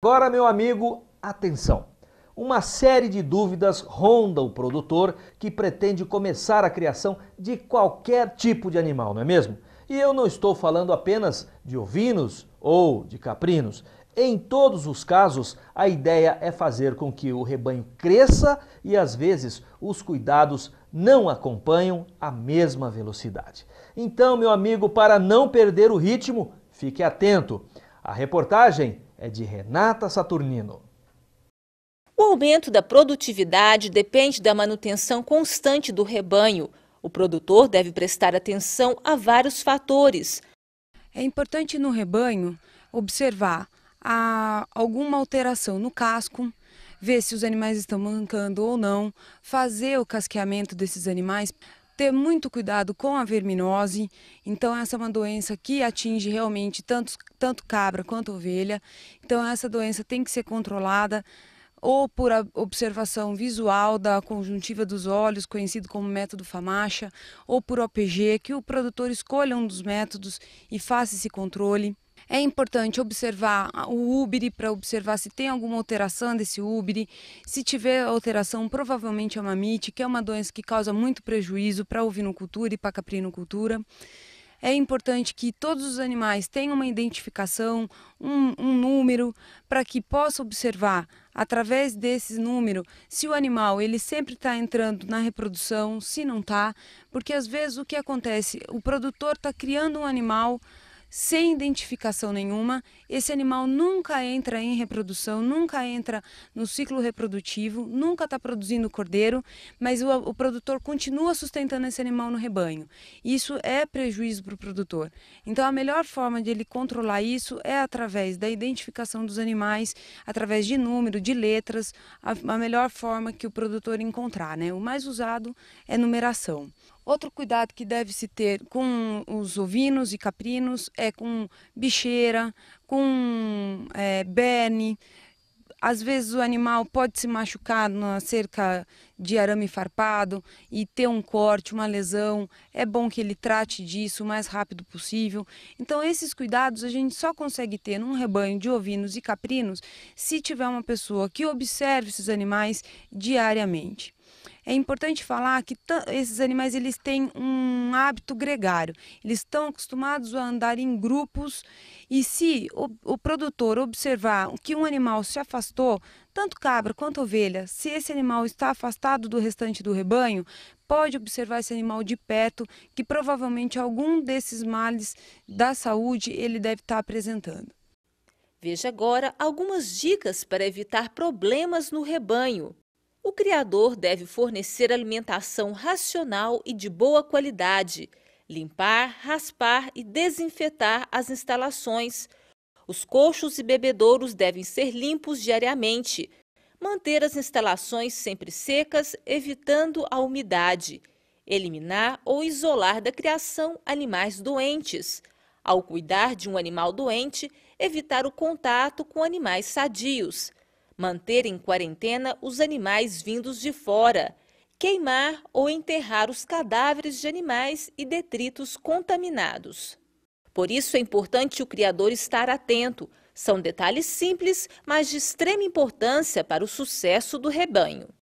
Agora, meu amigo, atenção! Uma série de dúvidas ronda o produtor que pretende começar a criação de qualquer tipo de animal, não é mesmo? E eu não estou falando apenas de ovinos ou de caprinos. Em todos os casos, a ideia é fazer com que o rebanho cresça e às vezes os cuidados não acompanham a mesma velocidade. Então, meu amigo, para não perder o ritmo, fique atento. A reportagem é de Renata Saturnino. O aumento da produtividade depende da manutenção constante do rebanho. O produtor deve prestar atenção a vários fatores. É importante no rebanho observar a, ah, alguma alteração no casco, ver se os animais estão mancando ou não, fazer o casqueamento desses animais, ter muito cuidado com a verminose. Então, essa é uma doença que atinge realmente tanto, tanto cabra quanto ovelha. Então, essa doença tem que ser controlada ou por observação visual da conjuntiva dos olhos, conhecido como método FAMACHA, ou por OPG, que o produtor escolha um dos métodos e faça esse controle. É importante observar o úbere para observar se tem alguma alteração desse úbere. Se tiver alteração, provavelmente é uma que é uma doença que causa muito prejuízo para a ovinocultura e para a caprinocultura é importante que todos os animais tenham uma identificação, um, um número, para que possa observar através desse número se o animal ele sempre está entrando na reprodução, se não está, porque às vezes o que acontece, o produtor está criando um animal sem identificação nenhuma. Esse animal nunca entra em reprodução, nunca entra no ciclo reprodutivo, nunca está produzindo cordeiro, mas o, o, produtor continua sustentando esse animal no rebanho. Isso é prejuízo para o produtor. Então, a melhor forma de ele controlar isso é através da identificação dos animais, através de número, de letras, a, a melhor forma que o produtor encontrar. Né? O mais usado é numeração. Outro cuidado que deve se ter com os ovinos e caprinos é com bicheira, com é, berne. Às vezes o animal pode se machucar na cerca de arame farpado e ter um corte, uma lesão. É bom que ele trate disso o mais rápido possível. Então, esses cuidados a gente só consegue ter num rebanho de ovinos e caprinos se tiver uma pessoa que observe esses animais diariamente. É importante falar que esses animais eles têm um hábito gregário. Eles estão acostumados a andar em grupos e se o, o produtor observar que um animal se afastou, tanto cabra quanto ovelha, se esse animal está afastado do restante do rebanho, pode observar esse animal de perto, que provavelmente algum desses males da saúde ele deve estar apresentando. Veja agora algumas dicas para evitar problemas no rebanho o criador deve fornecer alimentação racional e de boa qualidade, limpar, raspar e desinfetar as instalações. Os coxos e bebedouros devem ser limpos diariamente, manter as instalações sempre secas, evitando a umidade, eliminar ou isolar da criação animais doentes. Ao cuidar de um animal doente, evitar o contato com animais sadios manter em quarentena os animais vindos de fora, queimar ou enterrar os cadáveres de animais e detritos contaminados. Por isso é importante o criador estar atento. São detalhes simples, mas de extrema importância para o sucesso do rebanho.